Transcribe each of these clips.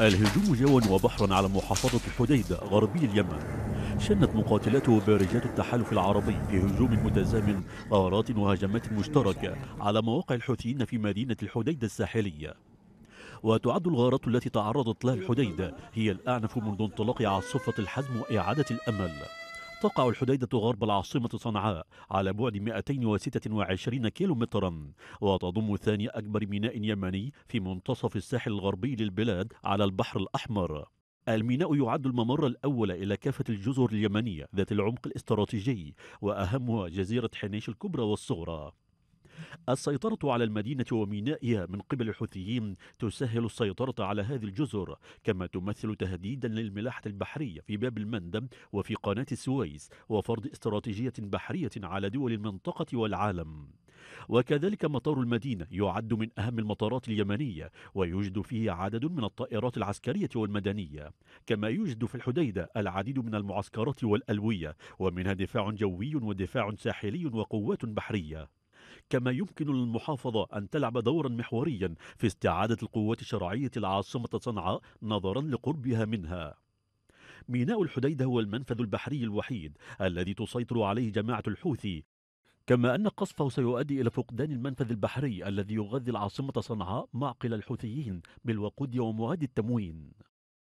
الهجوم جوا وبحرا على محافظة الحديدة غربي اليمن شنت مقاتلاته بارجات التحالف العربي في هجوم متزامن غارات وهجمات مشتركة على مواقع الحوثيين في مدينة الحديدة الساحلية وتعد الغارات التي تعرضت لها الحديدة هي الأعنف منذ انطلاق عاصفة الحزم وإعادة الأمل تقع الحديدة غرب العاصمة صنعاء على بعد 226 كيلومترا وتضم ثاني أكبر ميناء يمني في منتصف الساحل الغربي للبلاد على البحر الأحمر الميناء يعد الممر الأول إلى كافة الجزر اليمنية ذات العمق الاستراتيجي وأهمها جزيرة حنيش الكبرى والصغرى السيطرة على المدينة ومينائها من قبل الحوثيين تسهل السيطرة على هذه الجزر كما تمثل تهديدا للملاحة البحرية في باب المندب وفي قناة السويس وفرض استراتيجية بحرية على دول المنطقة والعالم وكذلك مطار المدينة يعد من أهم المطارات اليمنية ويوجد فيه عدد من الطائرات العسكرية والمدنية كما يوجد في الحديدة العديد من المعسكرات والألوية ومنها دفاع جوي ودفاع ساحلي وقوات بحرية كما يمكن للمحافظة أن تلعب دورا محوريا في استعادة القوات الشرعية العاصمة صنعاء نظرا لقربها منها ميناء الحديدة هو المنفذ البحري الوحيد الذي تسيطر عليه جماعة الحوثي كما أن قصفه سيؤدي إلى فقدان المنفذ البحري الذي يغذي العاصمة صنعاء معقل الحوثيين بالوقود ومواد التموين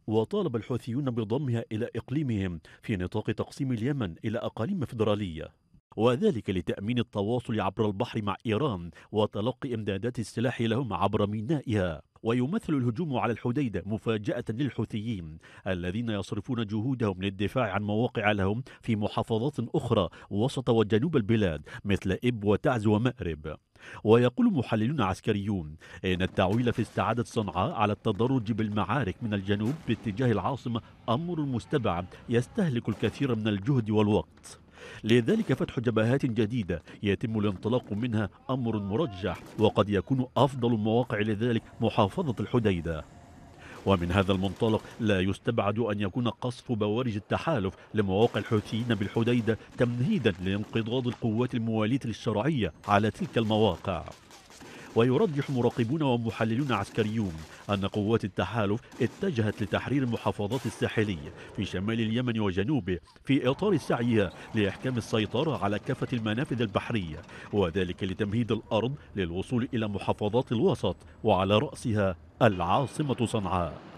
وطالب الحوثيون بضمها إلى إقليمهم في نطاق تقسيم اليمن إلى أقاليم فدرالية وذلك لتأمين التواصل عبر البحر مع إيران وتلقي إمدادات السلاح لهم عبر مينائها ويمثل الهجوم على الحديدة مفاجأة للحوثيين الذين يصرفون جهودهم للدفاع عن مواقع لهم في محافظات أخرى وسط وجنوب البلاد مثل إب وتعز ومأرب ويقول محللون عسكريون إن التعويل في استعادة صنعاء على التدرج بالمعارك من الجنوب باتجاه العاصمة أمر مستبعد يستهلك الكثير من الجهد والوقت لذلك فتح جبهات جديدة يتم الانطلاق منها أمر مرجح وقد يكون أفضل المواقع لذلك محافظة الحديدة ومن هذا المنطلق لا يستبعد أن يكون قصف بوارج التحالف لمواقع الحوثيين بالحديدة تمهيدا لانقضاض القوات الموالية للشرعية على تلك المواقع ويرجح مراقبون ومحللون عسكريون أن قوات التحالف اتجهت لتحرير المحافظات الساحلية في شمال اليمن وجنوبه في إطار سعيها لإحكام السيطرة على كافة المنافذ البحرية وذلك لتمهيد الأرض للوصول إلى محافظات الوسط وعلى رأسها العاصمة صنعاء